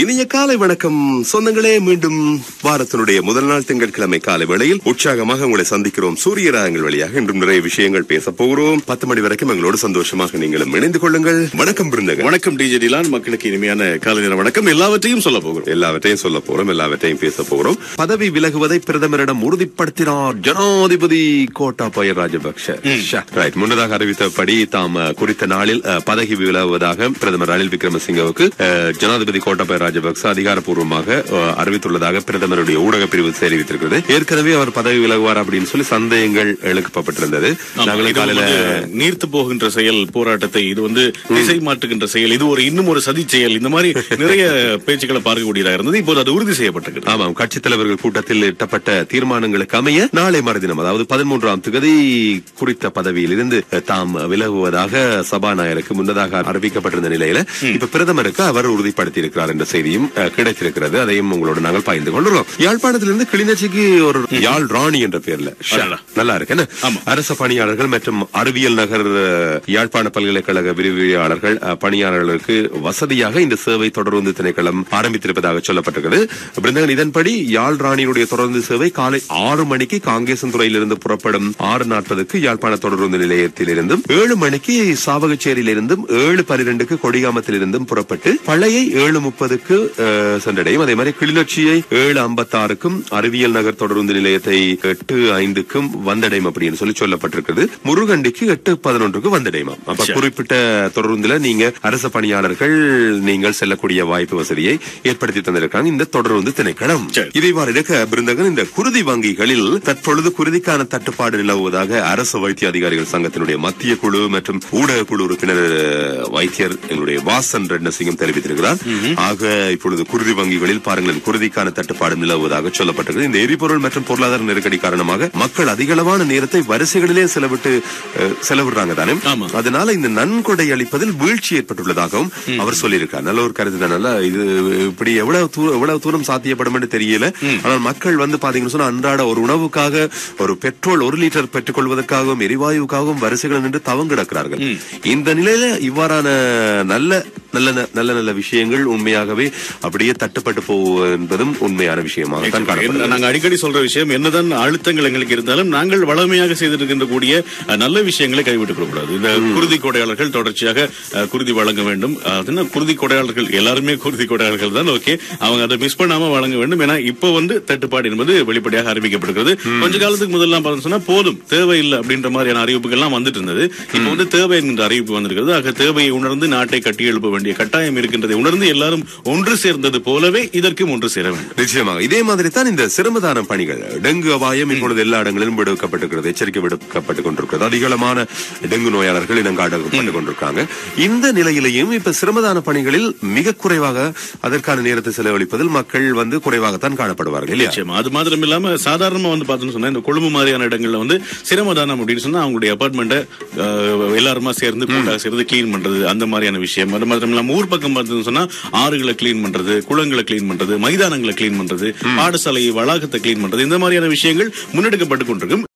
இனிய காலை வணக்கம் சொந்தங்களே மீண்டும் வாரத்தினுடைய முதல் நாள் திங்கட்கிழமை காலை வேளையில் உற்சாகமாக உங்களை சந்திக்கிறோம் சூரிய ராகங்கள் வழியாக இன்றும் நிறைய விஷயங்கள் பேச போகிறோம் பத்து மணி வரைக்கும் எங்களோடு சந்தோஷமாக நீங்களும் இணைந்து கொள்ளுங்கள் வணக்கம் பிருந்தங்க வணக்கம் டிஜே மக்களுக்கு இனிமையான காலை நேரம் வணக்கம் எல்லாவற்றையும் சொல்ல போகிறோம் எல்லாவற்றையும் சொல்ல போறோம் எல்லாவற்றையும் பேச போகிறோம் பதவி விலகுவதை பிரதமரிடம் உறுதிப்படுத்தினார் ஜனாதிபதி கோட்டாபய ராஜபக்ஷ ரைட் முன்னதாக அறிவித்தபடி தாம் குறித்த நாளில் பதவி விலகுவதாக பிரதமர் ரணில் விக்ரமசிங்கவுக்கு ஜனாதிபதி கோட்டாபய ராஜபக்ச அதிகாரப்பூர்வமாக அறிவித்துள்ளதாக பிரதமருடைய ஊடக பிரிவு தெரிவித்திருக்கிறது ஏற்கனவே அவர் பதவி விலகுவார் அப்படின்னு சொல்லி சந்தேகங்கள் எழுப்பப்பட்டிருந்தது நீர்த்து போகின்ற செயல் போராட்டத்தை இது வந்து திசை மாற்றுகின்ற செயல் இது ஒரு இன்னும் ஒரு சதி செயல் இந்த மாதிரி நிறைய பேச்சுக்களை பார்க்கக்கூடியதாக இருந்தது இப்போது அது உறுதி செய்யப்பட்டிருக்கு ஆமாம் கட்சித் தலைவர்கள் கூட்டத்தில் எட்டப்பட்ட தீர்மானங்களுக்கு அமைய நாளை மறுதினம் அதாவது பதிமூன்றாம் தேதி குறித்த பதவியில் இருந்து தாம் விலகுவதாக சபாநாயகருக்கு முன்னதாக அறிவிக்கப்பட்டிருந்த நிலையில இப்ப பிரதமருக்கு அவர் உறுதிப்படுத்தி இருக்கிறார் என்று செய்தியும் கிடைத்திருக்கிறது அதையும் உங்களோட நாங்கள் பாய்ந்து கொண்டிருக்கோம் யாழ்ப்பாணத்திலிருந்து கிளிநொச்சிக்கு ஒரு யாழ் ராணி என்ற பேர்ல நல்லா இருக்கு அரச பணியாளர்கள் மற்றும் அறிவியல் நகர் யாழ்ப்பாண பல்கலைக்கழக விரிவியாளர்கள் பணியாளர்களுக்கு வசதியாக இந்த சேவை தொடர்ந்து திணைக்களம் ஆரம்பித்திருப்பதாக சொல்லப்பட்டிருக்கிறது இதன்படி யாழ் ராணியினுடைய தொடர்ந்து சேவை காலை ஆறு மணிக்கு காங்கேசன் துறையிலிருந்து புறப்படும் ஆறு நாற்பதுக்கு யாழ்ப்பாண தொடர்ந்து நிலையத்திலிருந்தும் ஏழு மணிக்கு சாவகச்சேரியிலிருந்தும் ஏழு பனிரெண்டுக்கு கொடிகாமத்திலிருந்தும் புறப்பட்டு பழைய ஏழு முப்பது பதினேழுக்கு சென்றடையும் அதே மாதிரி கிளிநொச்சியை ஏழு ஐம்பத்தி ஆறுக்கும் அறிவியல் நகர் தொடருந்து நிலையத்தை எட்டு ஐந்துக்கும் வந்தடையும் அப்படின்னு சொல்லி சொல்லப்பட்டிருக்கிறது முருகண்டிக்கு எட்டு பதினொன்றுக்கு வந்தடையுமா அப்ப குறிப்பிட்ட தொடருந்துல நீங்க அரசு பணியாளர்கள் நீங்கள் செல்லக்கூடிய வாய்ப்பு வசதியை ஏற்படுத்தி தந்திருக்காங்க இந்த தொடருந்து திணைக்களம் இதைவாறு இருக்க பிருந்தகன் இந்த குருதி வங்கிகளில் தற்பொழுது குருதிக்கான தட்டுப்பாடு நிலவுவதாக அரசு வைத்திய அதிகாரிகள் சங்கத்தினுடைய மத்திய குழு மற்றும் ஊடக குழு உறுப்பினர் வைத்தியர் எங்களுடைய வாசன் ரெட்னசிங்கம் தெரிவித்திருக்கிறார் ஆக இப்பொழுது குருதி வங்கிகளில் பாருங்கள் குருதிக்கான தட்டுப்பாடு நிலவுவதாக சொல்லப்பட்டது இந்த எரிபொருள் மற்றும் பொருளாதார நெருக்கடி காரணமாக மக்கள் அதிகளவான நேரத்தை வரிசைகளிலே செலவிட்டு செலவிடுறாங்க தானே அதனால இந்த நன்கொடை அளிப்பதில் வீழ்ச்சி ஏற்பட்டுள்ளதாகவும் அவர் சொல்லியிருக்கார் நல்ல ஒரு கருத்து தான் இது இப்படி எவ்வளவு தூரம் எவ்வளவு தூரம் சாத்தியப்படும் என்று தெரியல ஆனால் மக்கள் வந்து பாத்தீங்கன்னா சொன்னா அன்றாட ஒரு உணவுக்காக ஒரு பெட்ரோல் ஒரு லிட்டர் பெற்றுக்கொள்வதற்காகவும் எரிவாயுக்காகவும் வரிசைகள் நின்று தவங்கிடக்கிறார்கள் இந்த நிலையில இவ்வாறான நல்ல நல்ல நல்ல நல்ல விஷயங்கள் உண்மையாகவே அப்படியே தட்டுப்பட்டு போகும் என்பதும் உண்மையான விஷயமாக காணப்படுகிறது நாங்கள் அடிக்கடி சொல்ற விஷயம் என்னதான் அழுத்தங்கள் எங்களுக்கு இருந்தாலும் நாங்கள் வளமையாக செய்திருக்கின்ற கூடிய நல்ல விஷயங்களை கைவிட்டு கூடாது இந்த குருதி கொடையாளர்கள் தொடர்ச்சியாக குருதி வழங்க வேண்டும் குருதி கொடையாளர்கள் எல்லாருமே குருதி கொடையாளர்கள் தான் ஓகே அவங்க அதை மிஸ் பண்ணாம வழங்க வேண்டும் ஏன்னா இப்போ வந்து தட்டுப்பாடு என்பது வெளிப்படையாக அறிவிக்கப்படுகிறது கொஞ்ச காலத்துக்கு முதல்ல சொன்னா போதும் தேவை இல்லை அப்படின்ற மாதிரியான அறிவிப்புகள்லாம் வந்துட்டு இருந்தது இப்போ வந்து தேவை என்கின்ற அறிவிப்பு வந்திருக்கிறது ஆக தேவையை உணர்ந்து நாட்டை கட்டி எழுப்ப வேண்டும் வேண்டிய கட்டாயம் இருக்கின்றதை உணர்ந்து எல்லாரும் ஒன்று சேர்ந்தது போலவே இதற்கும் ஒன்று சேர வேண்டும் நிச்சயமாக இதே மாதிரி தான் இந்த சிரமதான பணிகள் டெங்கு அபாயம் இப்பொழுது எல்லா இடங்களிலும் விடுவிக்கப்பட்டிருக்கிறது எச்சரிக்கை விடுக்கப்பட்டுக் கொண்டிருக்கிறது அதிகளமான டெங்கு நோயாளர்கள் இனங்காடப்பட்டு கொண்டிருக்காங்க இந்த நிலையிலையும் இப்ப சிரமதான பணிகளில் மிக குறைவாக அதற்கான நேரத்தை செலவழிப்பதில் மக்கள் வந்து குறைவாகத்தான் காணப்படுவார்கள் நிச்சயமா அது மாத்திரம் இல்லாம சாதாரணமா வந்து பார்த்தோம்னு இந்த கொழும்பு மாதிரியான இடங்கள்ல வந்து சிரமதானம் அப்படின்னு சொன்னா அவங்களுடைய அபார்ட்மெண்ட்டை எல்லாருமா சேர்ந்து சேர்ந்து கிளீன் பண்றது அந்த மாதிரியான விஷயம் அது மாத்திரம் பண்ணலாம் ஊர் பக்கம் பார்த்ததுன்னு சொன்னா ஆறுகளை கிளீன் பண்றது குளங்களை கிளீன் பண்றது மைதானங்களை கிளீன் பண்றது பாடசாலை வளாகத்தை கிளீன் பண்றது இந்த மாதிரியான விஷயங்கள் முன்னெடுக்கப்பட்டு கொண்டிருக்கும்